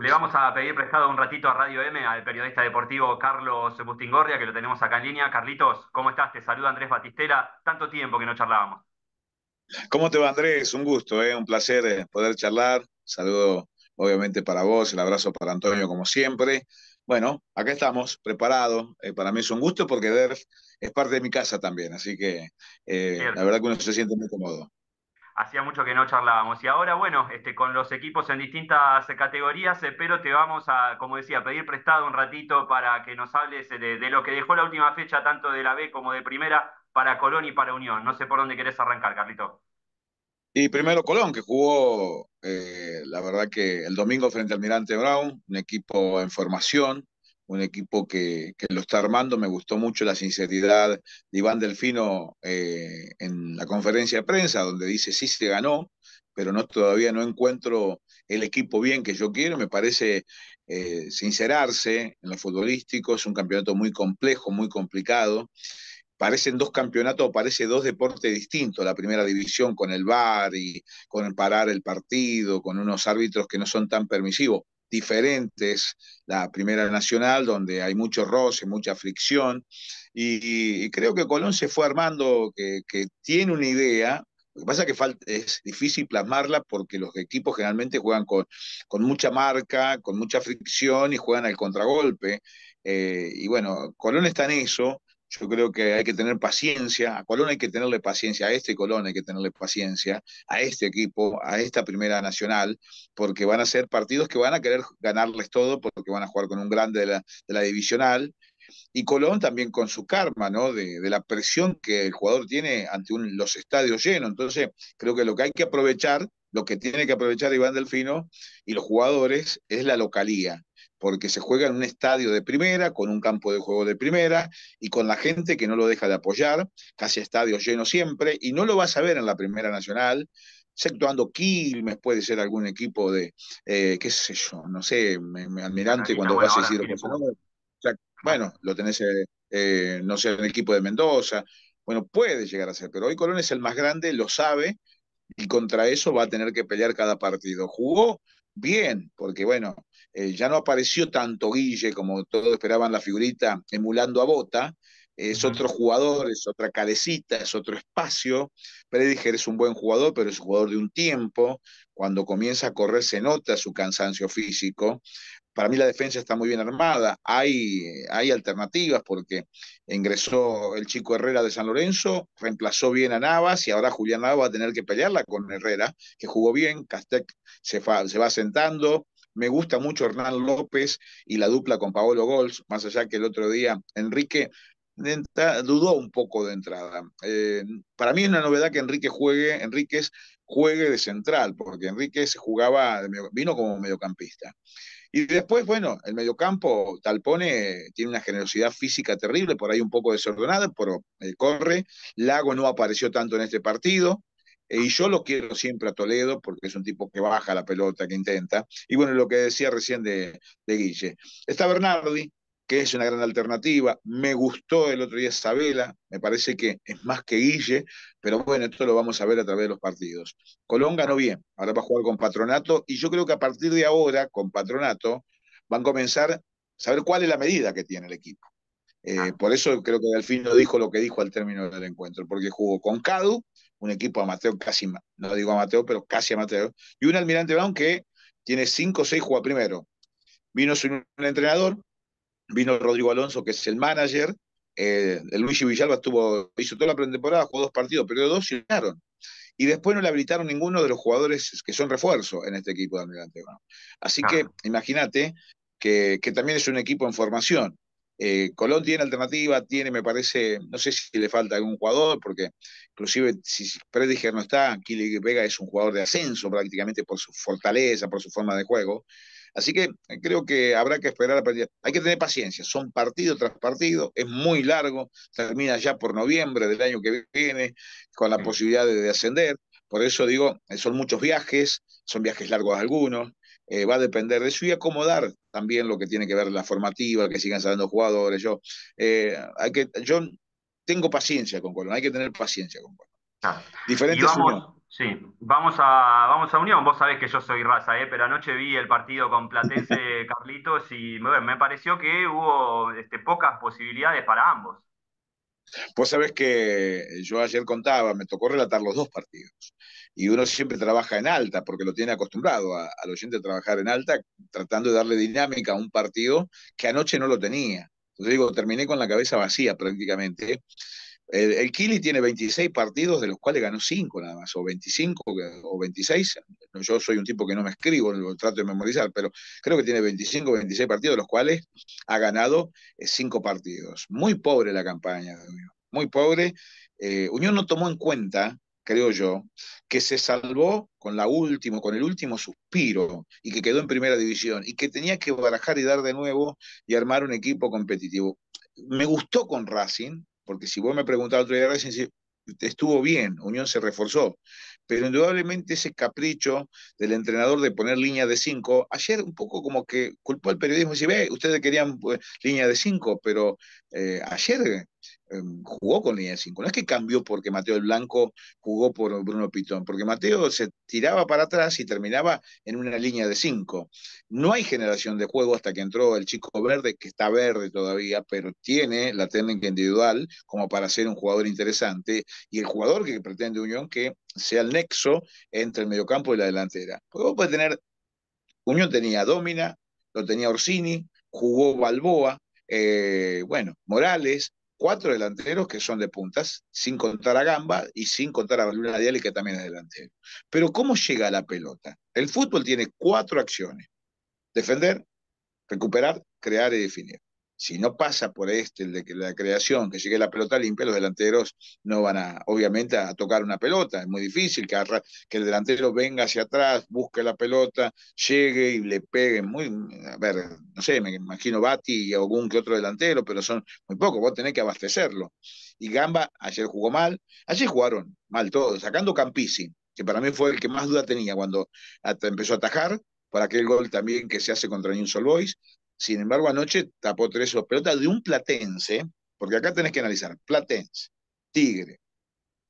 le vamos a pedir prestado un ratito a Radio M al periodista deportivo Carlos Bustingordia que lo tenemos acá en línea. Carlitos, ¿cómo estás? Te saluda Andrés Batistera. Tanto tiempo que no charlábamos. ¿Cómo te va, Andrés? Un gusto, ¿eh? un placer eh, poder charlar. Saludo, obviamente, para vos, el abrazo para Antonio, como siempre. Bueno, acá estamos, preparados. Eh, para mí es un gusto porque DERF es parte de mi casa también, así que eh, la verdad que uno se siente muy cómodo hacía mucho que no charlábamos. Y ahora, bueno, este, con los equipos en distintas categorías, espero eh, te vamos a, como decía, pedir prestado un ratito para que nos hables eh, de, lo que dejó la última fecha, tanto de la B como de primera, para Colón y para Unión. No sé por dónde querés arrancar, Carlito. Y primero Colón, que jugó, eh, la verdad que el domingo frente al Mirante Brown, un equipo en formación, un equipo que, lo está armando. Me gustó mucho la sinceridad de Iván Delfino eh, en la conferencia de prensa, donde dice sí se ganó, pero no todavía no encuentro el equipo bien que yo quiero. Me parece eh, sincerarse en lo futbolístico, es un campeonato muy complejo, muy complicado. Parecen dos campeonatos, parece dos deportes distintos, la primera división con el VAR y con parar el partido, con unos árbitros que no son tan permisivos diferentes, la Primera Nacional, donde hay mucho roce, mucha fricción, y, creo que Colón se fue armando, que, tiene una idea, lo que pasa es que es difícil plasmarla porque los equipos generalmente juegan con, mucha marca, con mucha fricción y juegan al contragolpe, eh, y bueno, Colón está en eso, yo creo que hay que tener paciencia, a Colón hay que tenerle paciencia, a este Colón hay que tenerle paciencia, a este equipo, a esta primera nacional, porque van a ser partidos que van a querer ganarles todo, porque van a jugar con un grande de la, divisional, y Colón también con su karma, ¿no? De, la presión que el jugador tiene ante un, los estadios llenos. Entonces, creo que lo que hay que aprovechar, lo que tiene que aprovechar Iván Delfino y los jugadores, es la localía porque se juega en un estadio de primera, con un campo de juego de primera y con la gente que no lo deja de apoyar, casi estadios llenos siempre, y no lo vas a ver en la Primera Nacional, exceptuando Quilmes, puede ser algún equipo de, eh, qué sé yo, no sé, me, admirante cuando vas a decir, ah. bueno, lo tenés, eh, eh, no sé, en el equipo de Mendoza, bueno, puede llegar a ser, pero hoy Colón es el más grande, lo sabe, y contra eso va a tener que pelear cada partido. Jugó bien, porque bueno, eh, ya no apareció tanto Guille como todos esperaban la figurita emulando a Bota. Es otro jugador, es otra carecita, es otro espacio. Prediger es un buen jugador, pero es un jugador de un tiempo. Cuando comienza a correr se nota su cansancio físico. Para mí la defensa está muy bien armada. Hay, eh, hay alternativas porque ingresó el chico Herrera de San Lorenzo, reemplazó bien a Navas y ahora Julián Navas va a tener que pelearla con Herrera, que jugó bien. Castec se, se va sentando me gusta mucho Hernán López y la dupla con Paolo Gols, más allá que el otro día Enrique dudó un poco de entrada. Eh, para mí es una novedad que Enrique juegue, Enríquez juegue de central, porque Enrique jugaba, vino como mediocampista. Y después, bueno, el mediocampo, Talpone tiene una generosidad física terrible, por ahí un poco desordenada, pero eh, corre. Lago no apareció tanto en este partido, eh, y yo lo quiero siempre a Toledo porque es un tipo que baja la pelota, que intenta. Y bueno, lo que decía recién de, Guille. Está Bernardi, que es una gran alternativa. Me gustó el otro día Sabela, me parece que es más que Guille, pero bueno, esto lo vamos a ver a través de los partidos. Colón ganó bien, ahora va a jugar con Patronato y yo creo que a partir de ahora, con Patronato, van a comenzar a saber cuál es la medida que tiene el equipo. Eh, ah. por eso creo que Delfino dijo lo que dijo al término del encuentro, porque jugó con Cadu, un equipo amateur casi, no digo amateur, pero casi amateur, y un Almirante Brown que tiene cinco o seis jugadores primero. Vino su entrenador, vino Rodrigo Alonso, que es el manager, eh, el Luigi Villalba estuvo, hizo toda la pretemporada, jugó dos partidos, pero dos y ganaron. Y después no le habilitaron ninguno de los jugadores que son refuerzos en este equipo de Almirante Brown. Así ah. que imagínate que, que también es un equipo en formación. Eh, Colón tiene alternativa, tiene, me parece, no sé si le falta algún jugador, porque inclusive si Prediger no está, Kili Vega es un jugador de ascenso prácticamente por su fortaleza, por su forma de juego. Así que eh, creo que habrá que esperar a partir. Hay que tener paciencia, son partido tras partido, es muy largo, termina ya por noviembre del año que viene, con la mm. posibilidad de ascender. Por eso digo, eh, son muchos viajes, son viajes largos algunos, eh, va a depender de eso y acomodar también lo que tiene que ver la formativa, que sigan saliendo jugadores. Yo, eh, hay que, yo tengo paciencia con Colón, hay que tener paciencia con Colón. Ah, sí, vamos a, vamos a Unión. Vos sabés que yo soy raza, ¿eh? pero anoche vi el partido con Platense Carlitos y me, me pareció que hubo este, pocas posibilidades para ambos. Pues sabes que yo ayer contaba, me tocó relatar los dos partidos. Y uno siempre trabaja en alta, porque lo tiene acostumbrado a, al oyente a trabajar en alta, tratando de darle dinámica a un partido que anoche no lo tenía. Entonces digo, terminé con la cabeza vacía prácticamente. El, Kili tiene 26 partidos, de los cuales ganó 5 nada más, o 25 o 26. Yo soy un tipo que no me escribo, lo trato de memorizar, pero creo que tiene 25 o 26 partidos, de los cuales ha ganado 5 eh, partidos. Muy pobre la campaña muy pobre. Eh, Unión no tomó en cuenta, creo yo, que se salvó con, la último, con el último suspiro y que quedó en primera división y que tenía que barajar y dar de nuevo y armar un equipo competitivo. Me gustó con Racing, porque si vos me preguntás otro día si estuvo bien, Unión se reforzó, pero indudablemente ese capricho del entrenador de poner línea de cinco, ayer un poco como que culpó al periodismo, si ve, ustedes querían pues, línea de cinco, pero eh, ayer Em, jugó con línea de 5. No es que cambió porque Mateo el Blanco jugó por Bruno Pitón, porque Mateo se tiraba para atrás y terminaba en una línea de 5. No hay generación de juego hasta que entró el chico verde, que está verde todavía, pero tiene la técnica individual como para ser un jugador interesante y el jugador que pretende Unión que sea el nexo entre el mediocampo y la delantera. Porque vos tener, Unión tenía Domina, lo tenía Orsini, jugó Balboa, eh, bueno, Morales, cuatro delanteros que son de puntas, sin contar a Gamba y sin contar a Luna Diale, que también es delantero. Pero ¿cómo llega la pelota? El fútbol tiene cuatro acciones. Defender, recuperar, crear y definir si no pasa por este, de la creación, que llegue la pelota limpia, los delanteros no van a, obviamente, a tocar una pelota. Es muy difícil que, el delantero venga hacia atrás, busque la pelota, llegue y le pegue. Muy, a ver, no sé, me imagino Bati y algún que otro delantero, pero son muy pocos. Vos tenés que abastecerlo. Y Gamba ayer jugó mal. Ayer jugaron mal todos, sacando Campisi, que para mí fue el que más duda tenía cuando empezó a atajar para aquel gol también que se hace contra Newell's Boys. Sin embargo, anoche tapó tres o pelotas de un platense, porque acá tenés que analizar platense, tigre,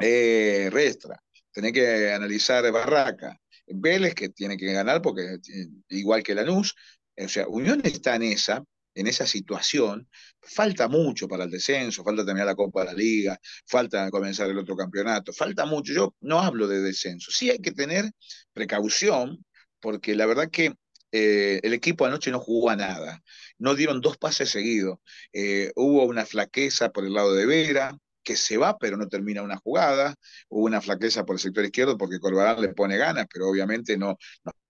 eh, restra, tenés que analizar barraca, Vélez que tiene que ganar porque eh, igual que Lanús, o sea, Unión está en esa, en esa situación, falta mucho para el descenso, falta terminar la Copa de la Liga, falta comenzar el otro campeonato, falta mucho. Yo no hablo de descenso, sí hay que tener precaución, porque la verdad que eh, el equipo anoche no jugó a nada. No dieron dos pases seguidos. Eh, hubo una flaqueza por el lado de Vera, que se va pero no termina una jugada. Hubo una flaqueza por el sector izquierdo porque Colvarán le pone ganas, pero obviamente no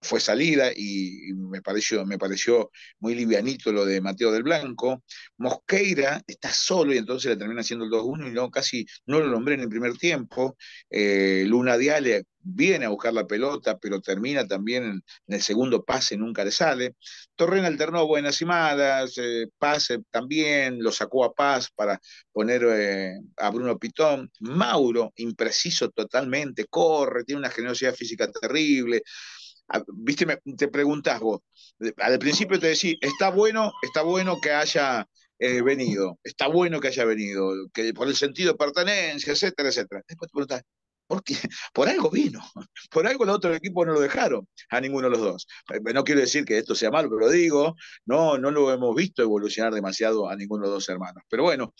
fue salida y, me, pareció, me pareció muy livianito lo de Mateo del Blanco. Mosqueira está solo y entonces le termina haciendo el 2-1 y no, casi no lo nombré en el primer tiempo. Eh, Luna Diale viene a buscar la pelota, pero termina también en, el segundo pase, nunca le sale. Torren alternó buenas y malas, eh, pase también, lo sacó a Paz para poner eh, a Bruno Pitón. Mauro, impreciso totalmente, corre, tiene una generosidad física terrible viste, te preguntas vos, al principio te decís, está bueno, está bueno que haya eh, venido, está bueno que haya venido, que por el sentido de pertenencia, etcétera, etcétera. Después te preguntas, ¿por qué? Por algo vino, por algo los otros equipos no lo dejaron, a ninguno de los dos. Eh, no quiero decir que esto sea malo, pero lo digo, no, no lo hemos visto evolucionar demasiado a ninguno de los dos hermanos. Pero bueno,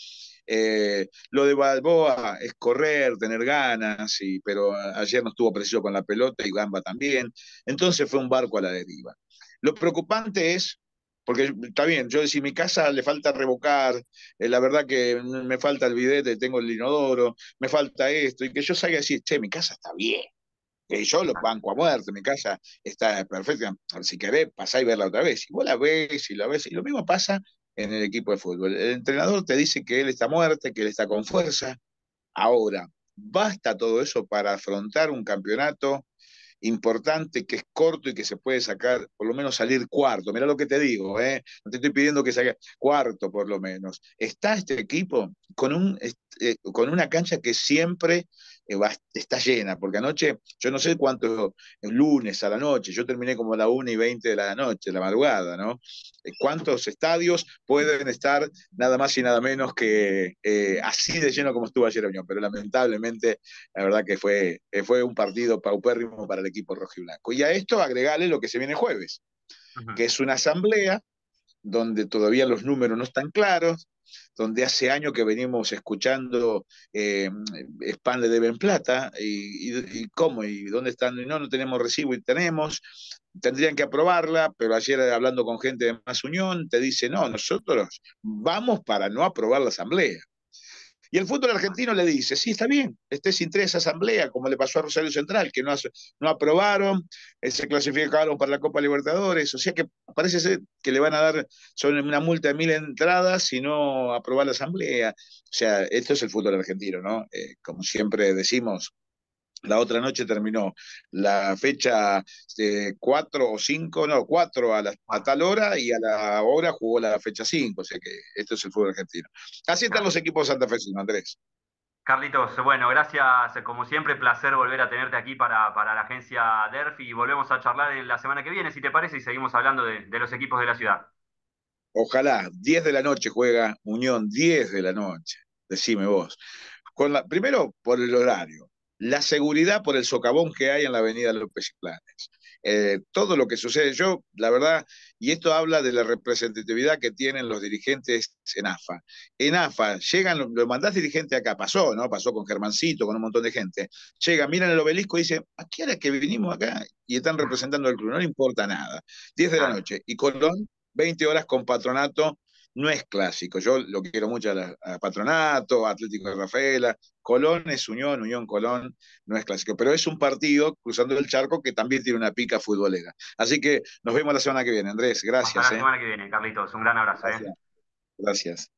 eh, lo de Balboa es correr, tener ganas, y, pero ayer no estuvo preciso con la pelota y Gamba también. Entonces fue un barco a la deriva. Lo preocupante es, porque está bien, yo decía, mi casa le falta revocar, eh, la verdad que me falta el bidete, tengo el inodoro, me falta esto, y que yo salga a decir, che, mi casa está bien. Que yo lo banco a muerte, mi casa está perfecta. Si querés, pasá y verla otra vez. Y vos la ves y la ves. Y lo mismo pasa en el equipo de fútbol. El entrenador te dice que él está muerto, que él está con fuerza. Ahora, ¿basta todo eso para afrontar un campeonato importante que es corto y que se puede sacar, por lo menos salir cuarto? Mira lo que te digo, ¿eh? No te estoy pidiendo que salga cuarto, por lo menos. Está este equipo con, un, eh, con una cancha que siempre eh, está llena, porque anoche, yo no sé cuánto, el lunes a la noche, yo terminé como a la 1 y 20 de la noche, la madrugada, ¿no? Eh, ¿Cuántos estadios pueden estar nada más y nada menos que eh, así de lleno como estuvo ayer Pero lamentablemente, la verdad que fue, fue un partido paupérrimo para el equipo rojiblanco. Y a esto agregarle lo que se viene jueves, que es una asamblea donde todavía los números no están claros, donde hace años que venimos escuchando eh, spam le deben plata, y, cómo, y dónde están, y no, no tenemos recibo, y tenemos, tendrían que aprobarla, pero ayer eh, hablando con gente de Más Unión, te dice, no, nosotros vamos para no aprobar la asamblea. Y el fútbol argentino le dice, sí, está bien, esté sin tres asamblea, como le pasó a Rosario Central, que no, no aprobaron, eh, se clasificaron para la Copa Libertadores, o sea que parece ser que le van a dar una multa de mil entradas si no aprobar la asamblea. O sea, esto es el fútbol argentino, ¿no? Eh, como siempre decimos, la otra noche terminó la fecha 4 este, o 5, no, 4 a, tal hora y a la hora jugó la fecha 5, o sea que esto es el fútbol argentino. Así están los equipos de Santa Fe, Andrés. Carlitos, bueno, gracias como siempre, placer volver a tenerte aquí para, para la agencia DERF y volvemos a charlar la semana que viene, si te parece, y seguimos hablando de, los equipos de la ciudad. Ojalá, 10 de la noche juega Unión, 10 de la noche, decime vos. Con la, primero por el horario, la seguridad por el socavón que hay en la avenida López y Planes. Eh, todo lo que sucede, yo, la verdad, y esto habla de la representatividad que tienen los dirigentes en AFA. En AFA, llegan, lo, mandás dirigente acá, pasó, ¿no? Pasó con Germancito, con un montón de gente. Llegan, miran el obelisco y dicen, ¿a qué hora que vinimos acá? Y están representando al club, no le importa nada. 10 de la ah. noche. Y Colón, 20 horas con patronato no es clásico. Yo lo quiero mucho a, Patronato, Atlético de Rafaela. Colón es Unión, Unión Colón no es clásico, pero es un partido cruzando el charco que también tiene una pica futbolera. Así que nos vemos la semana que viene, Andrés. Gracias. la eh. semana que viene, Carlitos. Un gran abrazo. Eh. Gracias.